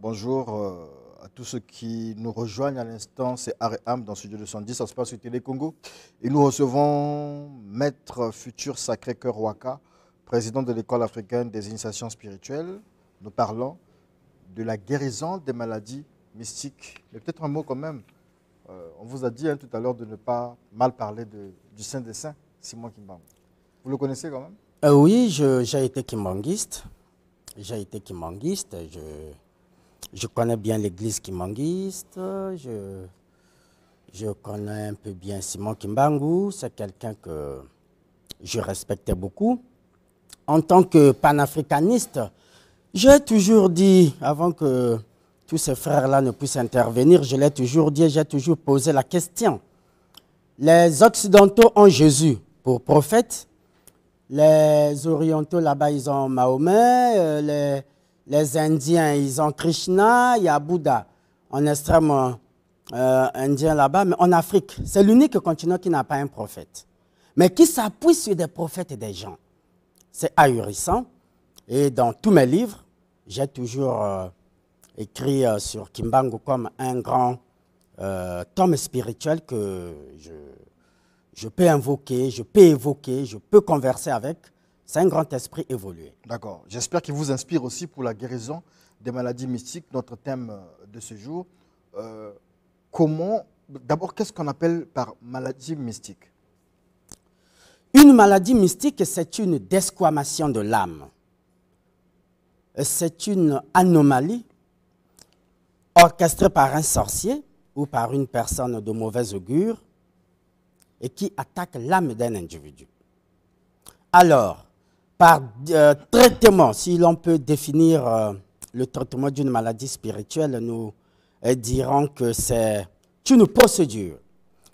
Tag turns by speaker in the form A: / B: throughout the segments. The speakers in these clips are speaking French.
A: bonjour euh, à tous ceux qui nous rejoignent à l'instant. C'est Aréham dans Studio 210, ça se passe sur Télé-Congo. Et nous recevons Maître Futur Sacré-Cœur Waka, président de l'École africaine des initiations spirituelles. Nous parlons de la guérison des maladies mystiques. Mais peut-être un mot quand même. Euh, on vous a dit hein, tout à l'heure de ne pas mal parler du Saint des Saints, Simon Kimbang. Vous le connaissez quand même
B: euh, Oui, j'ai été kimbanguiste. J'ai été kimbanguiste. Je, je connais bien l'église kimanguiste, je, connais un peu bien Simon Kimbangu, c'est quelqu'un que je respectais beaucoup. En tant que panafricaniste, j'ai toujours dit, avant que tous ces frères-là ne puissent intervenir, je l'ai toujours dit, j'ai toujours posé la question. Les Occidentaux ont Jésus pour prophète, les Orientaux là-bas, ils ont Mahomet, euh, les les Indiens, ils ont Krishna, il y a Bouddha en extrême euh, indien là-bas, mais en Afrique, c'est l'unique continent qui n'a pas un prophète, mais qui s'appuie sur des prophètes et des gens. C'est ahurissant. Et dans tous mes livres, j'ai toujours euh, écrit euh, sur Kimbangu comme un grand tome spirituel que je peux invoquer, je peux évoquer, je peux converser avec
A: c'est un grand esprit évolué. D'accord. J'espère qu'il vous inspire aussi pour la guérison des maladies mystiques, notre thème euh, de ce jour. Euh, comment, d'abord, qu'est-ce qu'on appelle par maladie mystique
B: Une maladie mystique, c'est une desquamation de l'âme. C'est une anomalie orchestrée par un sorcier ou par une personne de mauvaise augure et qui attaque l'âme d'un individu. Alors, par euh, traitement, si l'on peut définir euh, le traitement d'une maladie spirituelle, nous dirons que c'est une procédure.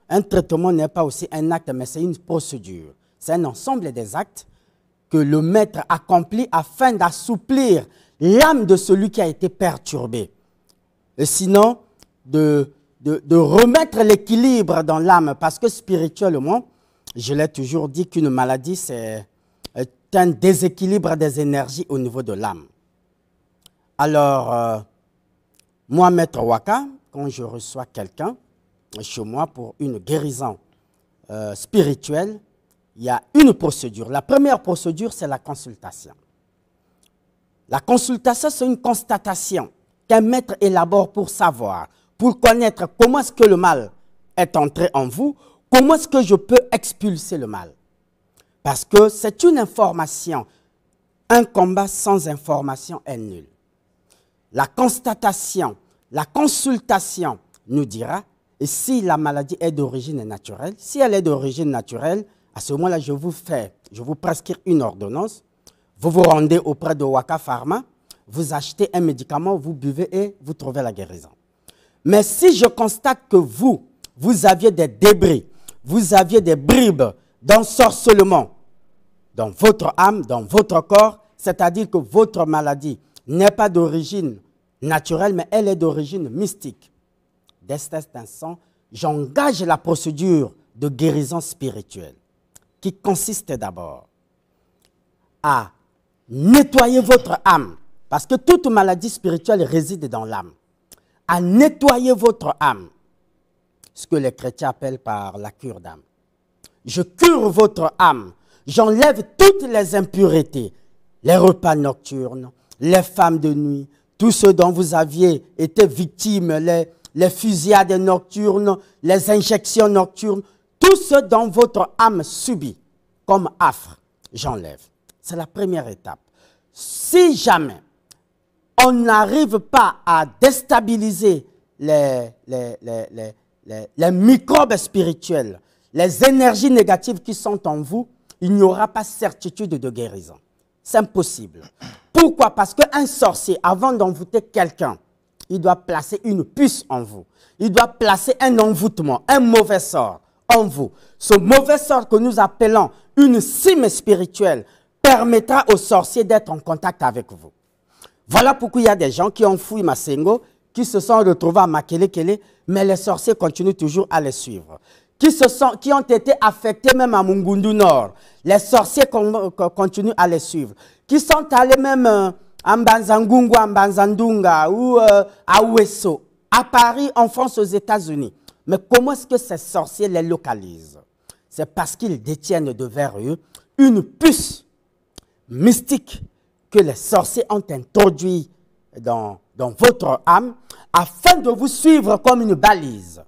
B: Un traitement n'est pas aussi un acte, mais c'est une procédure. C'est un ensemble des actes que le maître accomplit afin d'assouplir l'âme de celui qui a été perturbé. Et sinon, de, de remettre l'équilibre dans l'âme, parce que spirituellement, je l'ai toujours dit qu'une maladie, c'est un déséquilibre des énergies au niveau de l'âme. Alors, euh, moi, Maître Waka, quand je reçois quelqu'un chez moi pour une guérison euh, spirituelle, il y a une procédure. La première procédure, c'est la consultation. La consultation, c'est une constatation qu'un maître élabore pour savoir, pour connaître comment est-ce que le mal est entré en vous, comment est-ce que je peux expulser le mal. Parce que c'est une information. Un combat sans information est nul. La constatation, la consultation nous dira et si la maladie est d'origine naturelle. Si elle est d'origine naturelle, à ce moment-là, je vous fais, je vous prescris une ordonnance. Vous vous rendez auprès de Waka Pharma, vous achetez un médicament, vous buvez et vous trouvez la guérison. Mais si je constate que vous, vous aviez des débris, vous aviez des bribes seulement, dans votre âme, dans votre corps, c'est-à-dire que votre maladie n'est pas d'origine naturelle, mais elle est d'origine mystique. Dès d'un j'engage la procédure de guérison spirituelle, qui consiste d'abord à nettoyer votre âme, parce que toute maladie spirituelle réside dans l'âme, à nettoyer votre âme, ce que les chrétiens appellent par la cure d'âme je cure votre âme, j'enlève toutes les impuretés, les repas nocturnes, les femmes de nuit, tout ce dont vous aviez été victime, les, fusillades nocturnes, les injections nocturnes, tout ce dont votre âme subit comme affre, j'enlève. C'est la première étape. Si jamais on n'arrive pas à déstabiliser les, les, les, les microbes spirituels, les énergies négatives qui sont en vous, il n'y aura pas certitude de guérison. C'est impossible. Pourquoi Parce qu'un sorcier, avant d'envoûter quelqu'un, il doit placer une puce en vous. Il doit placer un envoûtement, un mauvais sort en vous. Ce mauvais sort que nous appelons une cime spirituelle permettra au sorcier d'être en contact avec vous. Voilà pourquoi il y a des gens qui ont fouillé Masengo, qui se sont retrouvés à Makelekele, mais les sorciers continuent toujours à les suivre qui, se sont, qui ont été affectés même à Mungundu Nord. Les sorciers continuent à les suivre. Qui sont allés même euh, à Mbanzangungu, Mbanzandunga ou euh, à Ouesso, à Paris, en France, aux États-Unis. Mais comment est-ce que ces sorciers les localisent C'est parce qu'ils détiennent de eux une puce mystique que les sorciers ont introduit dans, dans votre âme afin de vous suivre comme une balise.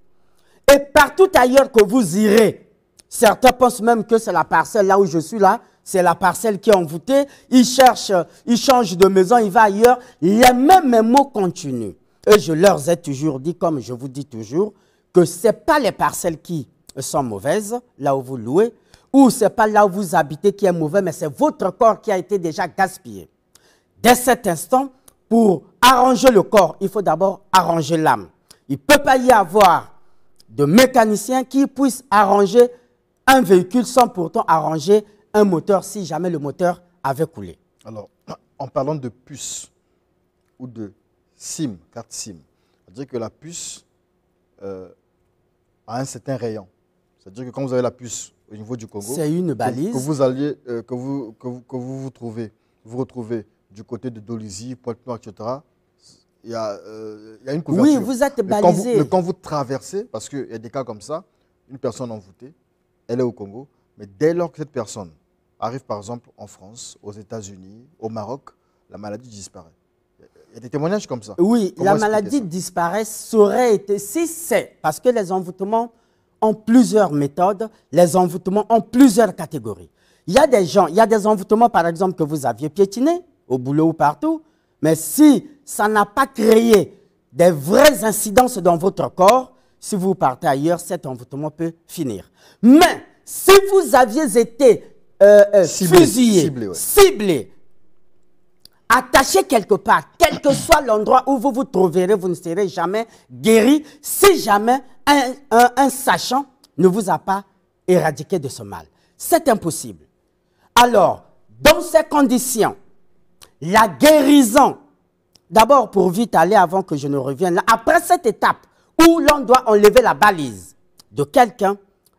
B: Et partout ailleurs que vous irez, certains pensent même que c'est la parcelle là où je suis là, c'est la parcelle qui est envoûtée. Ils cherchent, ils changent de maison, ils vont ailleurs. Les mêmes mots continuent. Et je leur ai toujours dit, comme je vous dis toujours, que ce n'est pas les parcelles qui sont mauvaises, là où vous louez, ou ce n'est pas là où vous habitez qui est mauvais, mais c'est votre corps qui a été déjà gaspillé. Dès cet instant, pour arranger le corps, il faut d'abord arranger l'âme. Il ne peut pas y avoir de mécaniciens qui puissent arranger un véhicule sans pourtant arranger un moteur si jamais le
A: moteur avait coulé. Alors, en parlant de puce ou de SIM, carte SIM, c'est-à-dire que la puce euh, a un certain rayon. C'est-à-dire que quand vous avez la puce au niveau du Congo, que, vous alliez, euh, que, vous, que, vous, vous trouvez, vous retrouvez du côté de Dolisie, Pointe-Noire, etc. Euh, il y, a, une couverture. Oui, vous êtes balisé. Mais quand vous, traversez, parce qu'il y a des cas comme ça, une personne envoûtée, elle est au Congo, mais dès lors que cette personne arrive par exemple en France, aux États-Unis, au Maroc, la maladie disparaît. Il y a des témoignages comme ça. Oui, la maladie disparaît,
B: S'aurait été, si c'est, parce que les envoûtements ont plusieurs méthodes, les envoûtements ont plusieurs catégories. Il y a des gens, il y a des envoûtements par exemple que vous aviez piétinés, au boulot ou partout, mais si ça n'a pas créé des vraies incidences dans votre corps, si vous partez ailleurs, cet envoûtement peut finir. Mais si vous aviez été euh, euh, ciblé, fusillé, ciblé, attaché quelque part, quel que soit l'endroit où vous vous trouverez, vous ne serez jamais guéri si jamais un sachant ne vous a pas éradiqué de ce mal. C'est impossible. Alors, dans ces conditions, la guérison. D'abord, pour vite aller avant que je ne revienne, après cette étape où l'on doit enlever la balise de quelqu'un,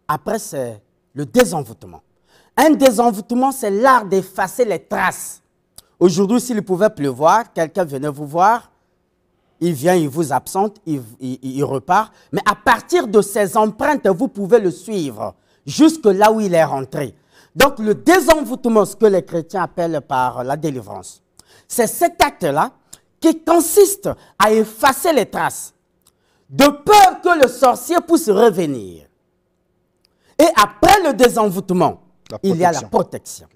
B: après c'est le désenvoûtement. Un désenvoûtement, c'est l'art d'effacer les traces. Aujourd'hui, s'il pouvait pleuvoir, quelqu'un venait vous voir, il vient, il vous absente, il, il, repart. Mais à partir de ses empreintes, vous pouvez le suivre jusque là où il est rentré. Donc le désenvoûtement, ce que les chrétiens appellent par la délivrance, c'est cet acte-là qui consiste à effacer les traces, de peur que le sorcier puisse revenir. Et après le désenvoûtement, il y a la protection.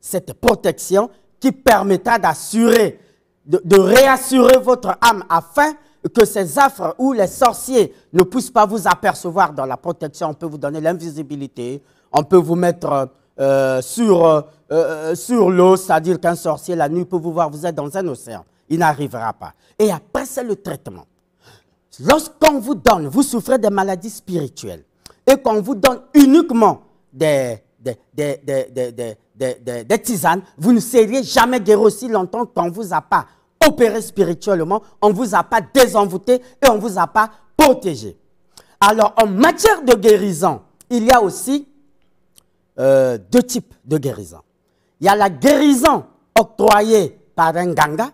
B: Cette protection qui permettra d'assurer, de, réassurer votre âme afin que ces affres ou les sorciers ne puissent pas vous apercevoir dans la protection. On peut vous donner l'invisibilité, on peut vous mettre euh, euh, sur, euh, euh, sur l'eau, c'est-à-dire qu'un sorcier, la nuit, peut vous voir, vous êtes dans un océan. Il n'arrivera pas. Et après, c'est le traitement. Lorsqu'on vous donne, vous souffrez des maladies spirituelles, et qu'on vous donne uniquement des, des, des tisanes, vous ne seriez jamais guéri aussi longtemps qu'on ne vous a pas opéré spirituellement, on ne vous a pas désenvoûté et on ne vous a pas protégé. Alors, en matière de guérison, il y a aussi euh, deux types de guérison. Il y a la guérison octroyée par un ganga,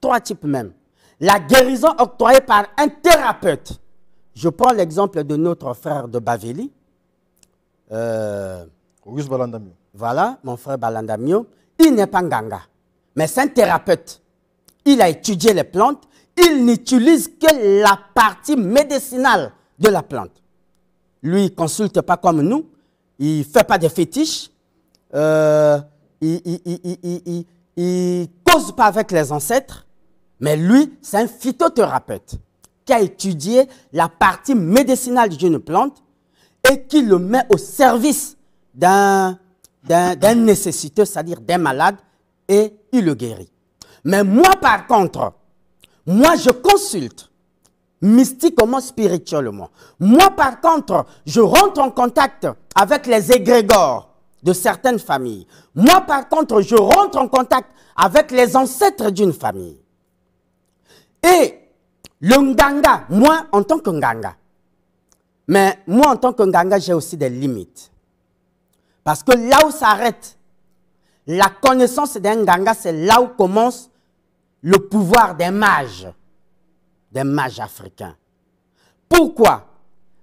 B: trois types même. La guérison octroyée par un thérapeute. Je prends l'exemple de notre frère de Baveli. Euh, Auguste Balandamio. Voilà, mon frère Balandamio. Il n'est pas un ganga, mais c'est un thérapeute. Il a étudié les plantes. Il n'utilise que la partie médicinale de la plante. Lui, il ne consulte pas comme nous il ne fait pas de fétiches, euh, il ne cause pas avec les ancêtres, mais lui, c'est un phytothérapeute qui a étudié la partie médicinale d'une plante et qui le met au service d'un nécessiteux, c'est-à-dire d'un malade, et il le guérit. Mais moi, par contre, moi, je consulte mystiquement, spirituellement. Moi, par contre, je rentre en contact avec les égrégores de certaines familles. Moi, par contre, je rentre en contact avec les ancêtres d'une famille. Et le nganga, moi, en tant que nganga, mais moi, en tant que nganga, j'ai aussi des limites. Parce que là où s'arrête la connaissance d'un nganga, c'est là où commence le pouvoir des mages des mages africains. Pourquoi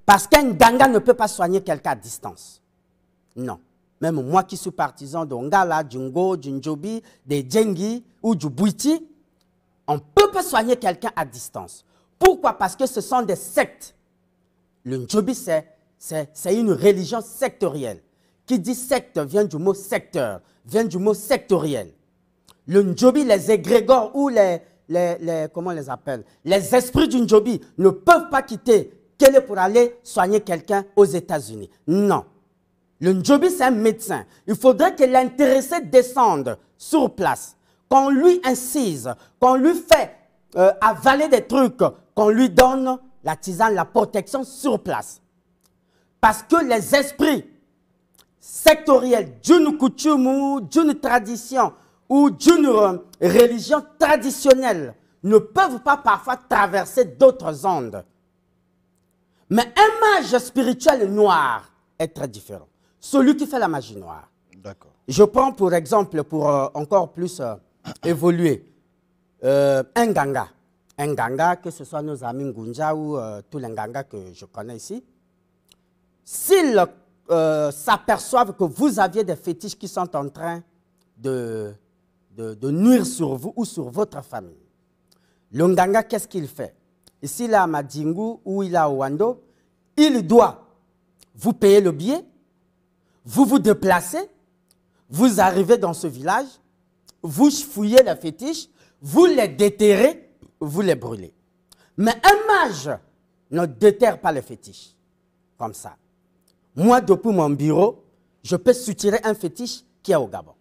B: Parce qu'un Ganga ne peut pas soigner quelqu'un à distance. Non. Même moi qui suis partisan de Ngala, du des Djengi ou du Bouiti, on ne peut pas soigner quelqu'un à distance. Pourquoi Parce que ce sont des sectes. Le Njobi, c'est une religion sectorielle. Qui dit secte vient du mot secteur, vient du mot sectoriel. Le Njobi, les égrégores ou les, les, comment on les appelle Les esprits ne peuvent pas quitter quelle pour aller soigner quelqu'un aux États-Unis. Non. Le Njobi, c'est un médecin. Il faudrait que l'intéressé descende sur place, qu'on lui incise, qu'on lui fait euh, avaler des trucs, qu'on lui donne la tisane, la protection sur place. Parce que les esprits sectoriels d'une coutume ou d'une tradition ou d'une religion traditionnelle ne peuvent pas parfois traverser d'autres ondes. Mais un mage spirituel noir est très différent. Celui qui fait la magie noire. D'accord. Je prends pour exemple, pour euh, encore plus euh, évoluer, euh, un ganga. Un ganga, que ce soit nos amis Ngunja ou tous les gangas que je connais ici. S'ils s'aperçoivent que vous aviez des fétiches qui sont en train de de, nuire sur vous ou sur votre famille. Le qu'est-ce qu'il fait Ici, là, à Madingu ou il a à Wando, il doit vous payer le billet, vous vous déplacez, vous arrivez dans ce village, vous fouillez les fétiches, vous les déterrez, vous les brûlez. Mais un mage ne déterre pas les fétiches. Comme ça. Moi, depuis mon bureau, je peux soutirer un fétiche qui est au Gabon.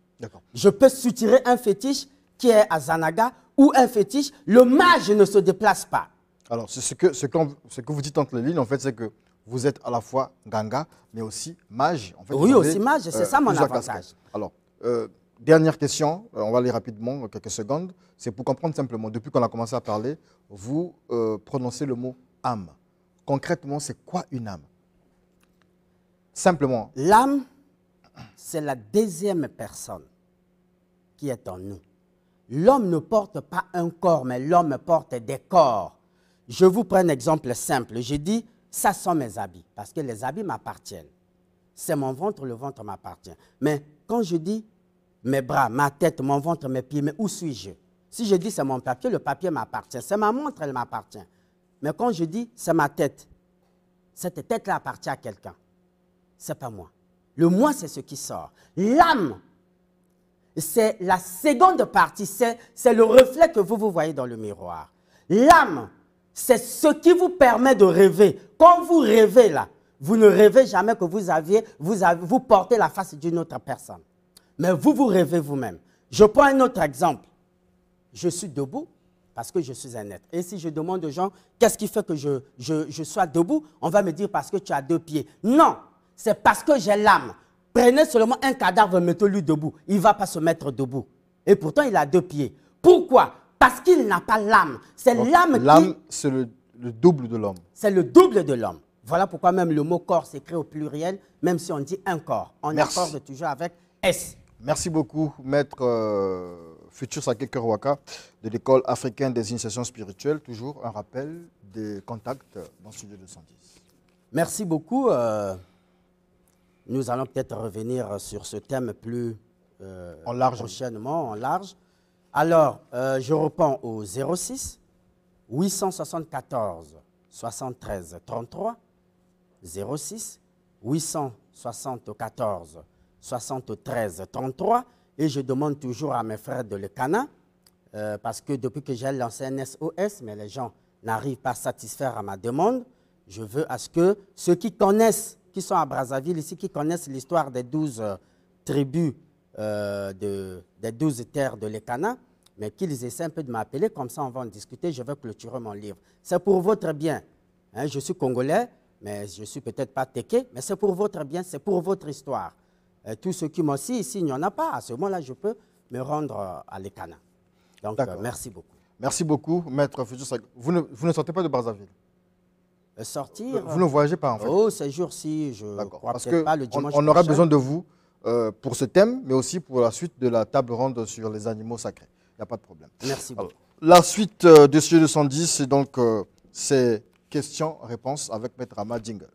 B: Je peux soutirer un fétiche qui est à Zanaga ou un fétiche. Le mage ne
A: se déplace pas. Alors, ce que, ce, que vous dites entre les lignes, en fait, c'est que vous êtes à la fois ganga, mais aussi mage. oui, aussi mage, c'est euh, ça mon avantage. Alors, euh, dernière question, euh, on va aller rapidement, quelques secondes. C'est pour comprendre simplement, depuis qu'on a commencé à parler, vous prononcez le mot âme. Concrètement, c'est quoi une âme Simplement. L'âme, c'est la deuxième personne
B: qui est en nous. L'homme ne porte pas un corps, mais l'homme porte des corps. Je vous prends un exemple simple. Je dis, ça sont mes habits, parce que les habits m'appartiennent. C'est mon ventre, le ventre m'appartient. Mais quand je dis mes bras, ma tête, mon ventre, mes pieds, mais où suis-je Si je dis c'est mon papier, le papier m'appartient. C'est ma montre, elle m'appartient. Mais quand je dis c'est ma tête, cette tête-là appartient à quelqu'un. C'est pas moi. Le moi, c'est ce qui sort. L'âme, c'est la seconde partie, c'est le reflet que vous vous voyez dans le miroir. L'âme, c'est ce qui vous permet de rêver. Quand vous rêvez là, vous ne rêvez jamais que vous aviez, vous, vous portez la face d'une autre personne. Mais vous, vous rêvez vous-même. Je prends un autre exemple. Je suis debout parce que je suis un être. Et si je demande aux gens, qu'est-ce qui fait que je, je, je sois debout On va me dire parce que tu as deux pieds. Non, c'est parce que j'ai l'âme. Prenez seulement un cadavre, mettez-le debout. Il ne va pas se mettre debout. Et pourtant, il a deux pieds. Pourquoi Parce qu'il n'a pas l'âme. C'est l'âme qui... L'âme, c'est le, double de l'homme. C'est le double de l'homme. Voilà pourquoi même le mot corps s'écrit au pluriel, même si on dit un corps. On accorde toujours avec
A: S. Merci beaucoup, maître euh, Futur Sakeker Waka de l'École africaine des initiations spirituelles. Toujours un rappel des contacts dans de 210. Merci beaucoup.
B: Euh, nous allons peut-être revenir sur ce thème plus euh, en large. prochainement, en large. Alors, euh, je reprends au 06 874 73 33 06 874 73 33 et je demande toujours à mes frères de Le Cana, euh, parce que depuis que j'ai lancé un SOS, mais les gens n'arrivent pas à satisfaire à ma demande, je veux à ce que ceux qui connaissent qui sont à Brazzaville ici, qui connaissent l'histoire des douze euh, tribus euh, de, des douze terres de l'Ekana, mais qu'ils essaient un peu de m'appeler, comme ça on va en discuter, je vais clôturer mon livre. C'est pour votre bien. Hein, je suis congolais, mais je ne suis peut-être pas teké, mais c'est pour votre bien, c'est pour votre histoire. Tout tous ceux qui m'ont ici, il n'y en a pas, à ce moment-là,
A: je peux me rendre euh, à l'Ekana. Donc, merci beaucoup. Merci beaucoup, Maître Fujusak. Vous ne, vous ne sortez pas de Brazzaville euh, vous ne voyagez pas en fait Oh, ces jours-ci, je crois pas le dimanche on, on aura besoin de vous euh, pour ce thème, mais aussi pour la suite de la table ronde sur les animaux sacrés. Il n'y a pas de problème. Merci beaucoup. la suite euh, de ce 210, c'est donc ces questions-réponses avec Maître Ahmad Jingle.